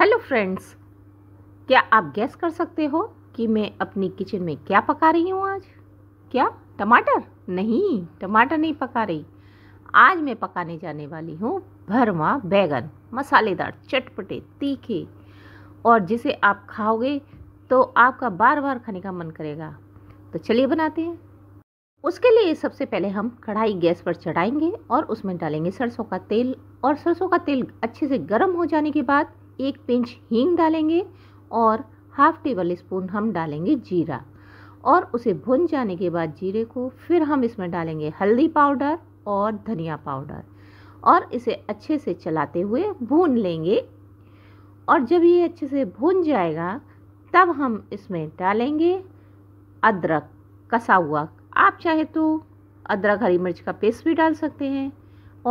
hello friends क्या आप gas कर सकते हो कि मैं अपनी किचन में क्या पका रही हूँ आज क्या टमाटर नहीं टमाटर नहीं पका रही आज मैं पकाने जाने वाली हूँ भरवा बैगन मसालेदार चटपटे तीखे और जिसे आप खाओगे तो आपका बार बार खाने का मन करेगा तो चलिए बनाते हैं उसके लिए सबसे पहले हम कढ़ाई गैस पर चढ़ाएंगे और उसमें डालेंगे सरसों का तेल और सरसों का तेल अच्छे से गर्म हो जाने के बाद एक पिंच हींग डालेंगे और हाफ टेबल स्पून हम डालेंगे जीरा और उसे भुन जाने के बाद जीरे को फिर हम इसमें डालेंगे हल्दी पाउडर और धनिया पाउडर और इसे अच्छे से चलाते हुए भून लेंगे और जब ये अच्छे से भून जाएगा तब हम इसमें डालेंगे अदरक कसा हुआ आप चाहे तो अदरक हरी मिर्च का पेस्ट भी डाल सकते हैं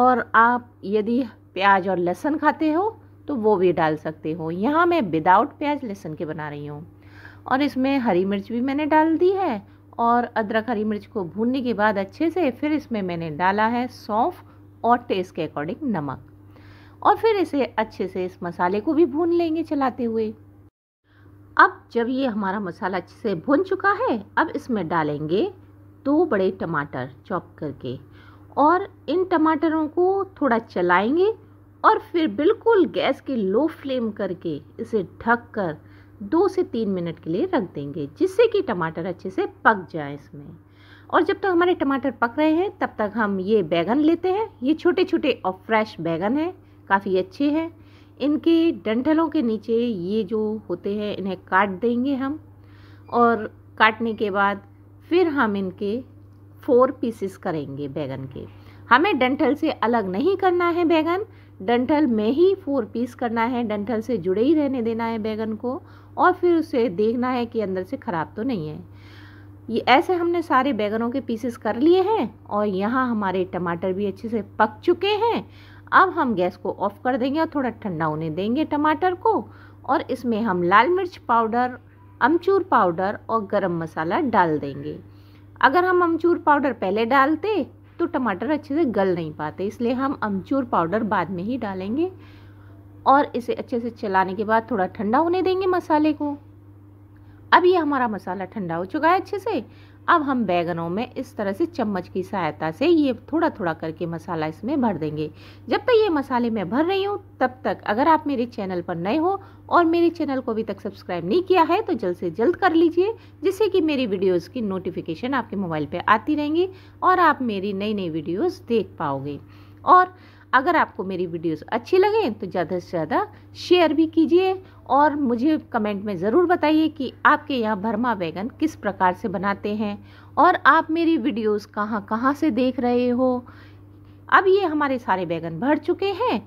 और आप यदि प्याज और लहसुन खाते हो तो वो भी डाल सकते हो यहाँ मैं विदाउट प्याज लहसुन के बना रही हूँ और इसमें हरी मिर्च भी मैंने डाल दी है और अदरक हरी मिर्च को भूनने के बाद अच्छे से फिर इसमें मैंने डाला है सौंफ और टेस्ट के अकॉर्डिंग नमक और फिर इसे अच्छे से इस मसाले को भी भून लेंगे चलाते हुए अब जब ये हमारा मसाला अच्छे से भुन चुका है अब इसमें डालेंगे दो बड़े टमाटर चॉप करके और इन टमाटरों को थोड़ा चलाएंगे और फिर बिल्कुल गैस की लो फ्लेम करके इसे ढक कर दो से तीन मिनट के लिए रख देंगे जिससे कि टमाटर अच्छे से पक जाए इसमें और जब तक हमारे टमाटर पक रहे हैं तब तक हम ये बैगन लेते हैं ये छोटे छोटे और फ्रेश बैगन हैं काफ़ी अच्छे हैं इनके डंठलों के नीचे ये जो होते हैं इन्हें काट देंगे हम और काटने के बाद फिर हम इनके फोर पीसेस करेंगे बैगन के हमें डंठल से अलग नहीं करना है बैगन डंठल में ही फोर पीस करना है डंठल से जुड़े ही रहने देना है बैगन को और फिर उसे देखना है कि अंदर से ख़राब तो नहीं है ये ऐसे हमने सारे बैगनों के पीसेस कर लिए हैं और यहाँ हमारे टमाटर भी अच्छे से पक चुके हैं अब हम गैस को ऑफ़ कर देंगे और थोड़ा ठंडा होने देंगे टमाटर को और इसमें हम लाल मिर्च पाउडर अमचूर पाउडर और गरम मसाला डाल देंगे अगर हम अमचूर पाउडर पहले डालते तो टमाटर अच्छे से गल नहीं पाते इसलिए हम अमचूर पाउडर बाद में ही डालेंगे और इसे अच्छे से चलाने के बाद थोड़ा ठंडा होने देंगे मसाले को अब ये हमारा मसाला ठंडा हो चुका है अच्छे से अब हम बैगनों में इस तरह से चम्मच की सहायता से ये थोड़ा थोड़ा करके मसाला इसमें भर देंगे जब तक ये मसाले मैं भर रही हूँ तब तक अगर आप मेरे चैनल पर नए हो और मेरे चैनल को अभी तक सब्सक्राइब नहीं किया है तो जल्द से जल्द कर लीजिए जिससे कि मेरी वीडियोस की नोटिफिकेशन आपके मोबाइल पर आती रहेंगी और आप मेरी नई नई वीडियोज़ देख पाओगे और अगर आपको मेरी वीडियोस अच्छी लगें तो ज़्यादा से ज़्यादा शेयर भी कीजिए और मुझे कमेंट में ज़रूर बताइए कि आपके यहाँ भरमा बैगन किस प्रकार से बनाते हैं और आप मेरी वीडियोस कहाँ कहाँ से देख रहे हो अब ये हमारे सारे बैगन भर चुके हैं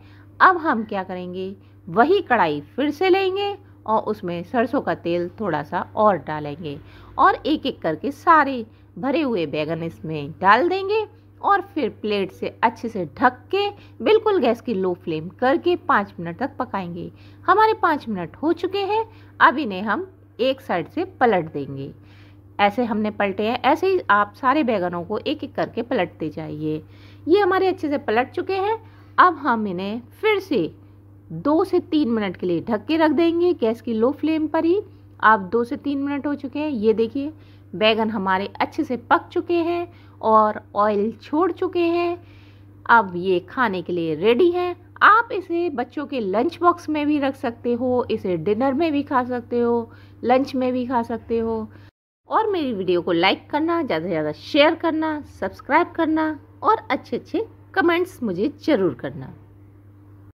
अब हम क्या करेंगे वही कढ़ाई फिर से लेंगे और उसमें सरसों का तेल थोड़ा सा और डालेंगे और एक एक करके सारे भरे हुए बैगन इसमें डाल देंगे और फिर प्लेट से अच्छे से ढक के बिल्कुल गैस की लो फ्लेम करके पाँच मिनट तक पकाएंगे हमारे पाँच मिनट हो चुके हैं अब इन्हें हम एक साइड से पलट देंगे ऐसे हमने पलटे हैं ऐसे ही आप सारे बैगनों को एक एक करके पलटते जाइए ये हमारे अच्छे से पलट चुके हैं अब हम इन्हें फिर से दो से तीन मिनट के लिए ढक के रख देंगे गैस की लो फ्लेम पर ही आप दो से तीन मिनट हो चुके हैं ये देखिए बैगन हमारे अच्छे से पक चुके हैं और ऑयल छोड़ चुके हैं अब ये खाने के लिए रेडी हैं आप इसे बच्चों के लंच बॉक्स में भी रख सकते हो इसे डिनर में भी खा सकते हो लंच में भी खा सकते हो और मेरी वीडियो को लाइक करना ज़्यादा से ज़्यादा शेयर करना सब्सक्राइब करना और अच्छे अच्छे कमेंट्स मुझे ज़रूर करना